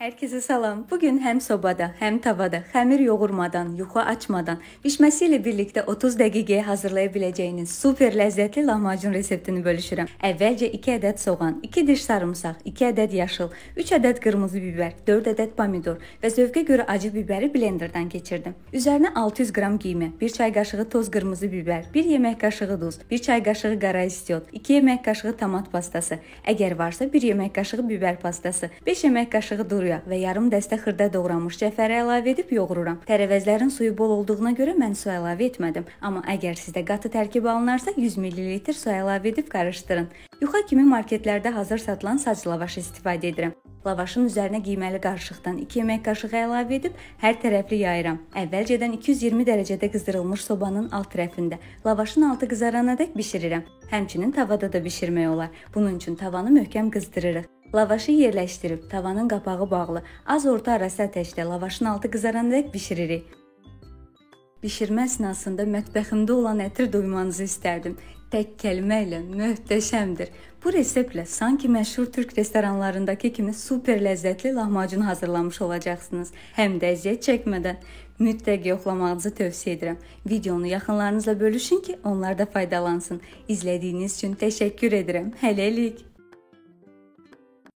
Hər kəsə salam. Bu gün həm sobada, həm tavada, xəmir yoğurmadan, yuxa açmadan, bişməsi ilə birlikdə 30 dəqiqəyə hazırlaya biləcəyiniz super ləzzətli lahmacun reseptini bölüşürəm. Əvvəlcə 2 ədəd soğan, 2 diş sarımsaq, 2 ədəd yaşıl, 3 ədəd qırmızı biber, 4 ədəd pomidor və zövqə görə acı biberi blenderdan keçirdim. Üzərinə 600 qram qiymə, 1 çay qaşığı toz qırmızı biber, 1 yemək qaşığı duz, 1 çay qaşığı qara istiot, 2 yemək qaşığı tomat pastası, əgər varsa 1 yemək qaşığı biber pastası, 5 yemək qaşığı duru suya və yarım dəstə xırda doğranmış cəfəri əlavə edib yoğururam. Tərəvəzlərin suyu bol olduğuna görə mən su əlavə etmədim, amma əgər sizdə qatı tərkib alınarsa 100 ml su əlavə edib qarışdırın. Yuxa kimi marketlərdə hazır satılan saç lavaşı istifadə edirəm. Lavaşın üzərinə qiyməli qarışıqdan 2 yemək qaşığı əlavə edib hər tərəfli yayıram. Əvvəlcədən 220 dərəcədə qızdırılmış sobanın alt tərəfində lavaşın altı qızaranadək bişirirəm. Həmçinin tavada da bişirmək olar. Bunun üçün tavanı möhkəm qızdırırıq. Lavaşı yerləşdirib tavanın qapağı bağlı az orta arası atəşdə lavaşın altı qızarana dək bişiririk. Bişirmə əsnasında mətbəximdə olan ətir duymanızı istərdim. Tək kəlmə ilə möhtəşəmdir. Bu reseptlə sanki məşhur türk restoranlarındakı kimi super ləzzətli lahmacun hazırlamış olacaqsınız, həm də əziyyət çəkmədən. Mütləq yoxlamağınızı tövsiyə edirəm. Videonu yaxınlarınızla bölüşün ki, onlar da faydalansın. İzlədiyiniz üçün təşəkkür edirəm. Hələlik.